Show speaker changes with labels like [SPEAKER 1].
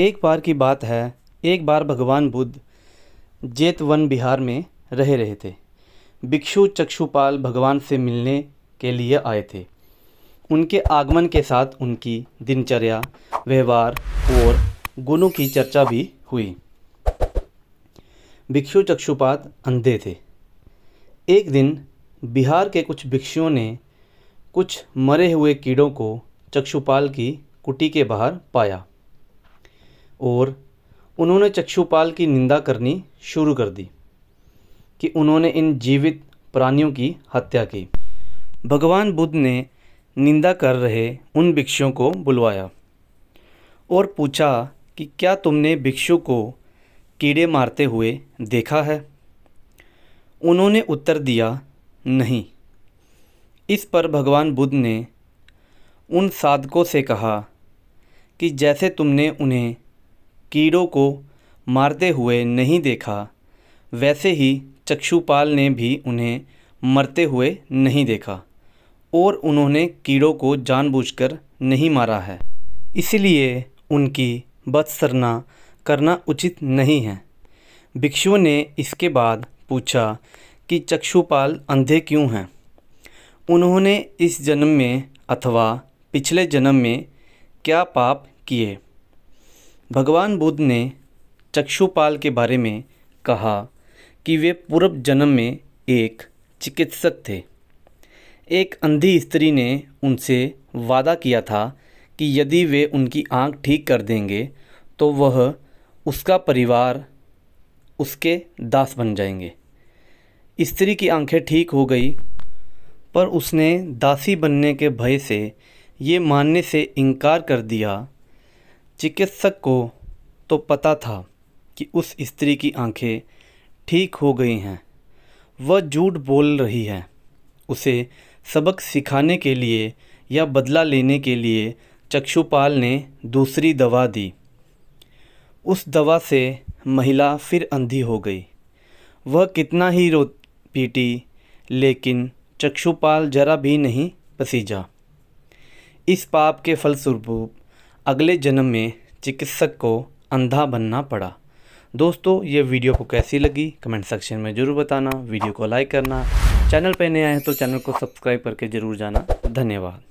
[SPEAKER 1] एक बार की बात है एक बार भगवान बुद्ध जेत वन बिहार में रह रहे थे भिक्षु चक्षुपाल भगवान से मिलने के लिए आए थे उनके आगमन के साथ उनकी दिनचर्या व्यवहार और गुणों की चर्चा भी हुई भिक्षु चक्षुपात अंधे थे एक दिन बिहार के कुछ भिक्षुओं ने कुछ मरे हुए कीड़ों को चक्षुपाल की कुटी के बाहर पाया और उन्होंने चक्षुपाल की निंदा करनी शुरू कर दी कि उन्होंने इन जीवित प्राणियों की हत्या की भगवान बुद्ध ने निंदा कर रहे उन भिक्षुओं को बुलवाया और पूछा कि क्या तुमने भिक्षु को कीड़े मारते हुए देखा है उन्होंने उत्तर दिया नहीं इस पर भगवान बुद्ध ने उन साधकों से कहा कि जैसे तुमने उन्हें कीड़ों को मारते हुए नहीं देखा वैसे ही चक्षुपाल ने भी उन्हें मरते हुए नहीं देखा और उन्होंने कीड़ों को जानबूझकर नहीं मारा है इसलिए उनकी बदसरना करना उचित नहीं है भिक्षुओं ने इसके बाद पूछा कि चक्षुपाल अंधे क्यों हैं उन्होंने इस जन्म में अथवा पिछले जन्म में क्या पाप किए भगवान बुद्ध ने चक्षुपाल के बारे में कहा कि वे पूर्व जन्म में एक चिकित्सक थे एक अंधी स्त्री ने उनसे वादा किया था कि यदि वे उनकी आंख ठीक कर देंगे तो वह उसका परिवार उसके दास बन जाएंगे स्त्री की आंखें ठीक हो गई पर उसने दासी बनने के भय से ये मानने से इनकार कर दिया चिकित्सक को तो पता था कि उस स्त्री की आंखें ठीक हो गई हैं वह झूठ बोल रही है उसे सबक सिखाने के लिए या बदला लेने के लिए चक्षुपाल ने दूसरी दवा दी उस दवा से महिला फिर अंधी हो गई वह कितना ही रो पीटी लेकिन चक्षुपाल जरा भी नहीं पसीजा इस पाप के फलस्वरूप अगले जन्म में चिकित्सक को अंधा बनना पड़ा दोस्तों ये वीडियो को कैसी लगी कमेंट सेक्शन में ज़रूर बताना वीडियो को लाइक करना चैनल पर नए आए हैं तो चैनल को सब्सक्राइब करके ज़रूर जाना धन्यवाद